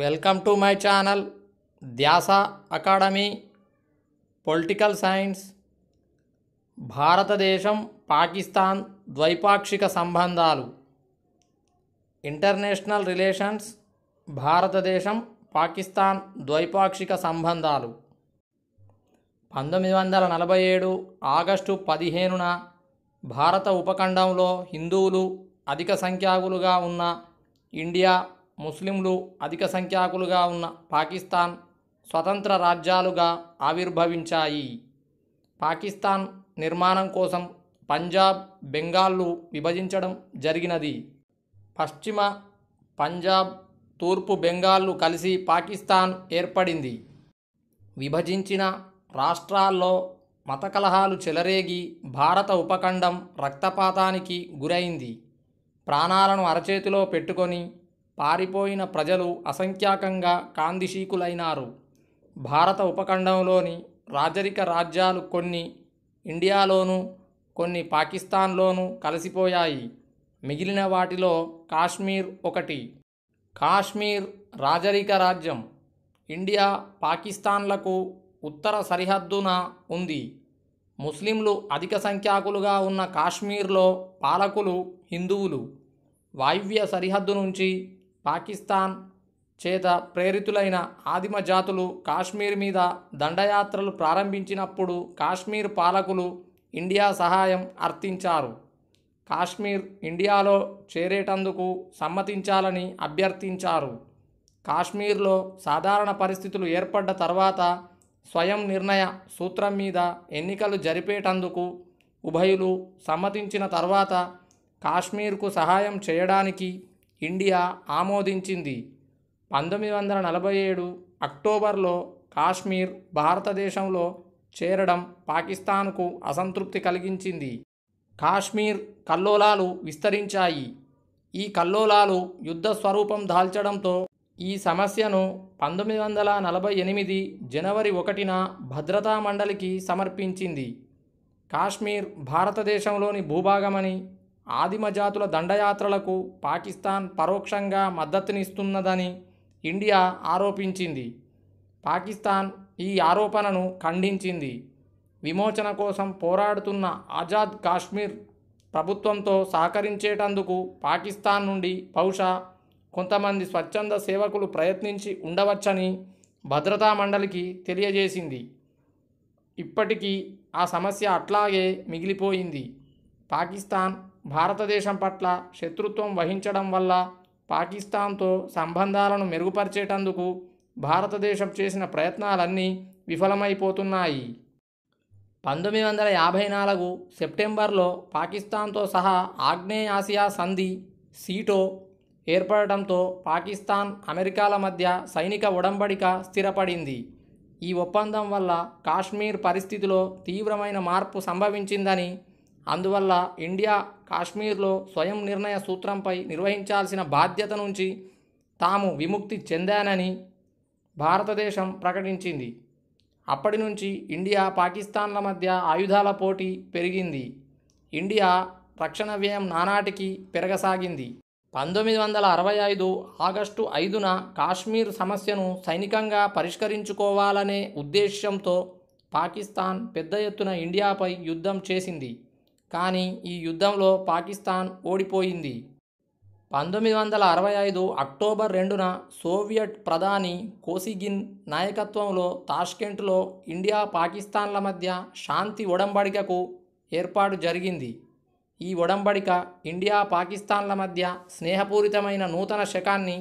welcome to my channel Dhyasa academy political science భారతదేశం పాకిస్తాన్ ద్వైపాక్షిక సంబంధాలు ఇంటర్నేషనల్ రిలేషన్స్ భారతదేశం పాకిస్తాన్ ద్వైపాక్షిక సంబంధాలు పంతొమ్మిది వందల నలభై ఏడు ఆగస్టు పదిహేనున భారత ఉపఖండంలో హిందువులు అధిక సంఖ్యాకులుగా ఉన్న ఇండియా ముస్లింలు అధిక సంఖ్యాకులుగా ఉన్న పాకిస్తాన్ స్వతంత్ర రాజ్యాలుగా ఆవిర్భవించాయి పాకిస్తాన్ నిర్మాణం కోసం పంజాబ్ బెంగాల్లు విభజించడం జరిగినది పశ్చిమ పంజాబ్ తూర్పు బెంగాల్లు కలిసి పాకిస్తాన్ ఏర్పడింది విభజించిన రాష్ట్రాల్లో మత కలహాలు చెలరేగి భారత ఉపఖండం రక్తపాతానికి గురైంది ప్రాణాలను అరచేతిలో పెట్టుకొని పారిపోయిన ప్రజలు అసంఖ్యాకంగా కాందిశీకులైనారు భారత ఉపఖండంలోని రాజరిక రాజ్యాలు కొన్ని ఇండియాలోనూ కొన్ని పాకిస్తాన్లోనూ కలిసిపోయాయి మిగిలిన వాటిలో కాశ్మీర్ ఒకటి కాశ్మీర్ రాజరిక రాజ్యం ఇండియా పాకిస్తాన్లకు ఉత్తర సరిహద్దున ఉంది ముస్లింలు అధిక సంఖ్యాకులుగా ఉన్న కాశ్మీర్లో పాలకులు హిందువులు వాయువ్య సరిహద్దు నుంచి పాకిస్తాన్ చేత ప్రేరితులైన ఆదిమ జాతులు కాశ్మీర్ మీద దండయాత్రలు ప్రారంభించినప్పుడు కాశ్మీర్ పాలకులు ఇండియా సహాయం అర్థించారు కాశ్మీర్ ఇండియాలో చేరేటందుకు సమ్మతించాలని అభ్యర్థించారు కాశ్మీర్లో సాధారణ పరిస్థితులు ఏర్పడ్డ తర్వాత స్వయం నిర్ణయ సూత్రం మీద ఎన్నికలు జరిపేటందుకు ఉభయులు సమ్మతించిన తర్వాత కాశ్మీర్కు సహాయం చేయడానికి ఇండియా ఆమోదించింది పంతొమ్మిది వందల నలభై ఏడు అక్టోబర్లో కాశ్మీర్ భారతదేశంలో చేరడం పాకిస్తాన్కు అసంతృప్తి కలిగించింది కాశ్మీర్ కల్లోలాలు విస్తరించాయి ఈ కల్లోలాలు యుద్ధ స్వరూపం దాల్చడంతో ఈ సమస్యను పంతొమ్మిది వందల నలభై ఎనిమిది జనవరి ఒకటిన భద్రతా మండలికి సమర్పించింది కాశ్మీర్ భారతదేశంలోని భూభాగమని ఆదిమజాతుల దండయాత్రలకు పాకిస్తాన్ పరోక్షంగా మద్దతునిస్తున్నదని ఇండియా ఆరోపించింది పాకిస్తాన్ ఈ ఆరోపణను ఖండించింది విమోచన కోసం పోరాడుతున్న ఆజాద్ కాశ్మీర్ ప్రభుత్వంతో సహకరించేటందుకు పాకిస్తాన్ నుండి బహుశా కొంతమంది స్వచ్ఛంద సేవకులు ప్రయత్నించి ఉండవచ్చని భద్రతా మండలికి తెలియజేసింది ఇప్పటికీ ఆ సమస్య అట్లాగే మిగిలిపోయింది పాకిస్తాన్ భారతదేశం పట్ల శత్రుత్వం వహించడం వల్ల పాకిస్తాన్తో సంబంధాలను మెరుగుపరిచేటందుకు భారతదేశం చేసిన ప్రయత్నాలన్నీ విఫలమైపోతున్నాయి పంతొమ్మిది వందల యాభై నాలుగు సెప్టెంబర్లో పాకిస్తాన్తో సహా ఆగ్నేయాసియా సంధి సీటో ఏర్పడటంతో పాకిస్తాన్ అమెరికాల మధ్య సైనిక ఉడంబడిక స్థిరపడింది ఈ ఒప్పందం వల్ల కాశ్మీర్ పరిస్థితిలో తీవ్రమైన మార్పు సంభవించిందని అందువల్ల ఇండియా కాశ్మీర్లో స్వయం నిర్ణయ సూత్రంపై నిర్వహించాల్సిన బాధ్యత నుంచి తాము విముక్తి చెందానని భారతదేశం ప్రకటించింది అప్పటి నుంచి ఇండియా పాకిస్తాన్ల మధ్య ఆయుధాల పోటీ పెరిగింది ఇండియా రక్షణ వ్యయం నానాటికి పెరగసాగింది పంతొమ్మిది వందల అరవై ఐదు ఆగస్టు ఐదున కాశ్మీర్ సమస్యను సైనికంగా పరిష్కరించుకోవాలనే ఉద్దేశ్యంతో పాకిస్తాన్ పెద్ద ఎత్తున ఇండియాపై యుద్ధం చేసింది కానీ ఈ యుద్ధంలో పాకిస్తాన్ ఓడిపోయింది పంతొమ్మిది వందల అరవై ఐదు అక్టోబర్ రెండున సోవియట్ ప్రధాని కోసిగిన్ నాయకత్వంలో తాష్కెంట్లో ఇండియా పాకిస్తాన్ల మధ్య శాంతి ఒడంబడికకు ఏర్పాటు జరిగింది ఈ ఒడంబడిక ఇండియా పాకిస్తాన్ల మధ్య స్నేహపూరితమైన నూతన శకాన్ని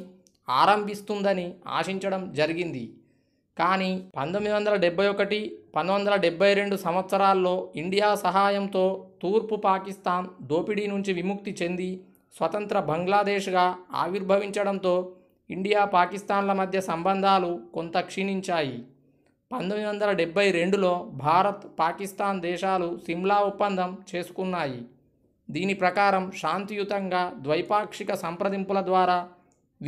ఆరంభిస్తుందని ఆశించడం జరిగింది కానీ పంతొమ్మిది వందల డెబ్బై ఒకటి పంతొమ్మిది వందల డెబ్బై రెండు సంవత్సరాల్లో ఇండియా సహాయంతో తూర్పు పాకిస్తాన్ దోపిడీ నుంచి విముక్తి చెంది స్వతంత్ర బంగ్లాదేశ్గా ఆవిర్భవించడంతో ఇండియా పాకిస్తాన్ల మధ్య సంబంధాలు కొంత క్షీణించాయి పంతొమ్మిది వందల డెబ్బై రెండులో భారత్ పాకిస్తాన్ దేశాలు సిమ్లా ఒప్పందం చేసుకున్నాయి దీని ప్రకారం శాంతియుతంగా ద్వైపాక్షిక సంప్రదింపుల ద్వారా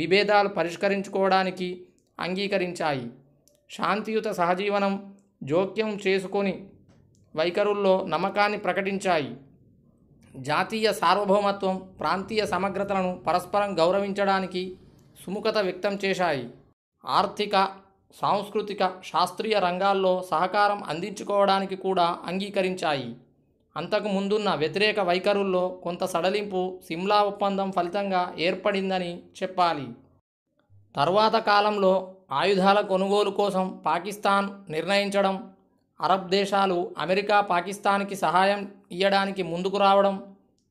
విభేదాలు పరిష్కరించుకోవడానికి అంగీకరించాయి శాంతియుత సహజీవనం జోక్యం చేసుకొని వైఖరుల్లో నమ్మకాన్ని ప్రకటించాయి జాతీయ సార్వభౌమత్వం ప్రాంతీయ సమగ్రతలను పరస్పరం గౌరవించడానికి సుముఖత వ్యక్తం చేశాయి ఆర్థిక సాంస్కృతిక శాస్త్రీయ రంగాల్లో సహకారం అందించుకోవడానికి కూడా అంగీకరించాయి అంతకు ముందున్న వ్యతిరేక వైఖరుల్లో కొంత సడలింపు సిమ్లా ఒప్పందం ఫలితంగా ఏర్పడిందని చెప్పాలి తర్వాత కాలంలో ఆయుధాల కొనుగోలు కోసం పాకిస్తాన్ నిర్ణయించడం అరబ్ దేశాలు అమెరికా పాకిస్తాన్కి సహాయం ఇయ్యడానికి ముందుకు రావడం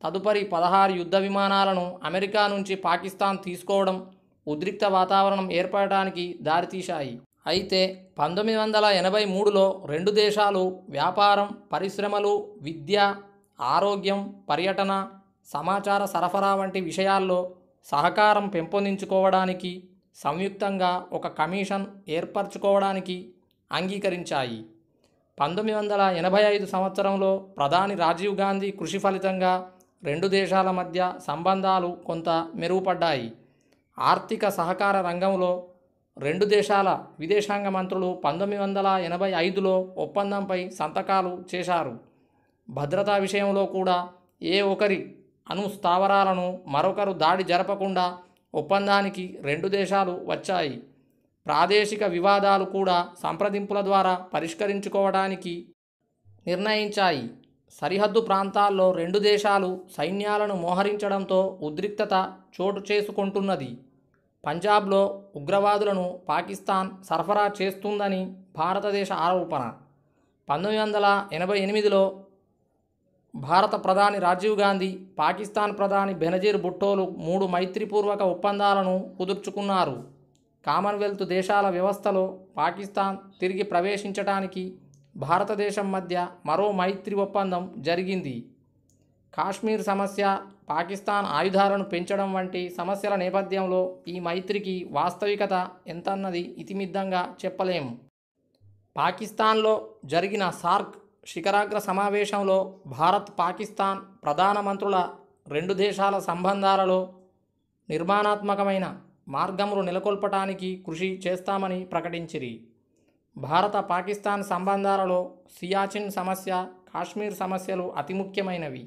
తదుపరి పదహారు యుద్ధ విమానాలను అమెరికా నుంచి పాకిస్తాన్ తీసుకోవడం ఉద్రిక్త వాతావరణం ఏర్పడటానికి దారితీశాయి అయితే పంతొమ్మిది వందల ఎనభై మూడులో రెండు దేశాలు వ్యాపారం పరిశ్రమలు విద్య ఆరోగ్యం పర్యటన సమాచార సరఫరా వంటి విషయాల్లో సహకారం పెంపొందించుకోవడానికి సంయుక్తంగా ఒక కమిషన్ ఏర్పరచుకోవడానికి అంగీకరించాయి పంతొమ్మిది వందల ఎనభై ఐదు సంవత్సరంలో ప్రధాని రాజీవ్ గాంధీ కృషి ఫలితంగా రెండు దేశాల మధ్య సంబంధాలు కొంత మెరుగుపడ్డాయి ఆర్థిక సహకార రంగంలో రెండు దేశాల విదేశాంగ మంత్రులు పంతొమ్మిది వందల ఎనభై ఐదులో ఒప్పందంపై సంతకాలు చేశారు భద్రతా విషయంలో కూడా ఏ ఒకరి అణు స్థావరాలను మరొకరు దాడి జరపకుండా ఒప్పందానికి రెండు దేశాలు వచ్చాయి ప్రాదేశిక వివాదాలు కూడా సంప్రదింపుల ద్వారా పరిష్కరించుకోవడానికి నిర్ణయించాయి సరిహద్దు ప్రాంతాల్లో రెండు దేశాలు సైన్యాలను మోహరించడంతో ఉద్రిక్తత చోటు చేసుకుంటున్నది పంజాబ్లో ఉగ్రవాదులను పాకిస్తాన్ సరఫరా చేస్తుందని భారతదేశ ఆరోపణ పంతొమ్మిది వందల ఎనభై ఎనిమిదిలో భారత ప్రధాని రాజీవ్ గాంధీ పాకిస్తాన్ ప్రధాని బెనజీర్ భుట్టోలు మూడు మైత్రిపూర్వక ఒప్పందాలను కుదుర్చుకున్నారు కామన్వెల్త్ దేశాల వ్యవస్థలో పాకిస్తాన్ తిరిగి ప్రవేశించడానికి భారతదేశం మధ్య మరో మైత్రి ఒప్పందం జరిగింది కాశ్మీర్ సమస్య పాకిస్తాన్ ఆయుధాలను పెంచడం వంటి సమస్యల నేపథ్యంలో ఈ మైత్రికి వాస్తవికత ఎంతన్నది ఇతిమిద్దంగా చెప్పలేము పాకిస్తాన్లో జరిగిన సార్క్ శిఖరాగ్ర సమావేశంలో భారత్ పాకిస్తాన్ ప్రధానమంత్రుల రెండు దేశాల సంబంధాలలో నిర్మాణాత్మకమైన మార్గములు నెలకొల్పటానికి కృషి చేస్తామని ప్రకటించిరి భారత పాకిస్తాన్ సంబంధాలలో సియాచిన్ సమస్య కాశ్మీర్ సమస్యలు అతి ముఖ్యమైనవి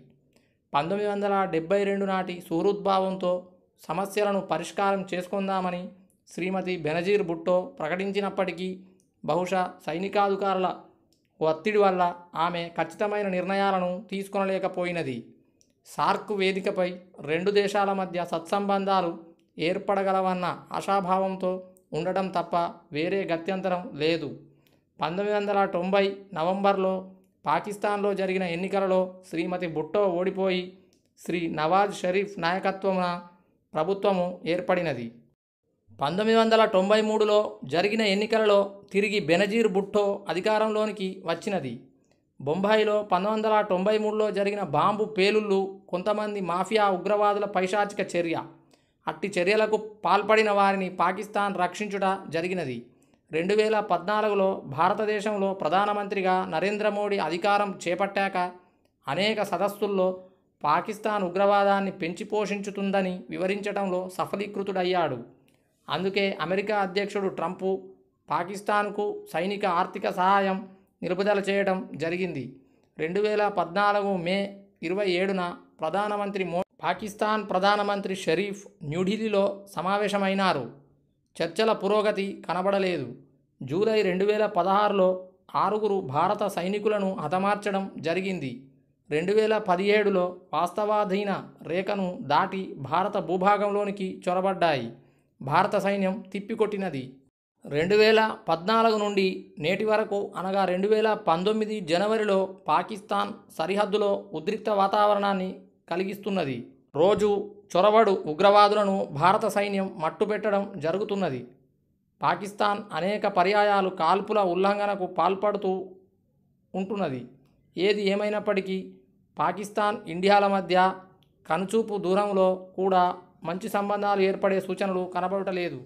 పంతొమ్మిది వందల డెబ్బై రెండు నాటి సూరుద్భావంతో సమస్యలను పరిష్కారం చేసుకుందామని శ్రీమతి బెనజీర్ భుట్టో ప్రకటించినప్పటికీ బహుశా సైనికాధికారుల ఒత్తిడి వల్ల ఆమె ఖచ్చితమైన నిర్ణయాలను తీసుకొనలేకపోయినది సార్క్ వేదికపై రెండు దేశాల మధ్య సత్సంబంధాలు ఏర్పడగలవన్న ఆశాభావంతో ఉండడం తప్ప వేరే గత్యంతరం లేదు పంతొమ్మిది వందల తొంభై నవంబర్లో పాకిస్తాన్లో జరిగిన ఎన్నికలలో శ్రీమతి బుట్టో ఓడిపోయి శ్రీ నవాజ్ షరీఫ్ నాయకత్వమున ప్రభుత్వము ఏర్పడినది పంతొమ్మిది వందల తొంభై మూడులో జరిగిన ఎన్నికలలో తిరిగి బెనజీర్ భుట్టో అధికారంలోనికి వచ్చినది బొంబాయిలో పంతొమ్మిది వందల తొంభై మూడులో జరిగిన బాంబు పేలుళ్ళు కొంతమంది మాఫియా ఉగ్రవాదుల పైశాచిక చర్య అట్టి చర్యలకు పాల్పడిన వారిని పాకిస్తాన్ రక్షించుట జరిగినది రెండు వేల పద్నాలుగులో భారతదేశంలో ప్రధానమంత్రిగా నరేంద్ర మోడీ అధికారం చేపట్టాక అనేక సదస్సుల్లో పాకిస్తాన్ ఉగ్రవాదాన్ని పెంచి పోషించుతుందని వివరించడంలో సఫలీకృతుడయ్యాడు అందుకే అమెరికా అధ్యక్షుడు ట్రంప్ పాకిస్తాన్కు సైనిక ఆర్థిక సహాయం నిలుపుదల చేయడం జరిగింది రెండు వేల పద్నాలుగు మే ఇరవై ఏడున ప్రధానమంత్రి మో పాకిస్తాన్ ప్రధానమంత్రి షరీఫ్ న్యూఢిల్లీలో సమావేశమైనారు చర్చల పురోగతి కనబడలేదు జూలై రెండు వేల పదహారులో ఆరుగురు భారత సైనికులను హతమార్చడం జరిగింది రెండు వేల పదిహేడులో వాస్తవాధీన రేఖను దాటి భారత భూభాగంలోనికి చొరబడ్డాయి భారత సైన్యం తిప్పికొట్టినది రెండు వేల పద్నాలుగు నుండి నేటి వరకు అనగా రెండు వేల పంతొమ్మిది జనవరిలో పాకిస్తాన్ సరిహద్దులో ఉద్రిక్త వాతావరణాన్ని కలిగిస్తున్నది రోజు చొరబడు ఉగ్రవాదులను భారత సైన్యం మట్టుపెట్టడం జరుగుతున్నది పాకిస్తాన్ అనేక పర్యాయాలు కాల్పుల ఉల్లంఘనకు పాల్పడుతూ ఉంటున్నది ఏది ఏమైనప్పటికీ పాకిస్తాన్ ఇండియాల మధ్య కనుచూపు దూరంలో కూడా మంచి సంబంధాలు ఏర్పడే సూచనలు కనబడటలేదు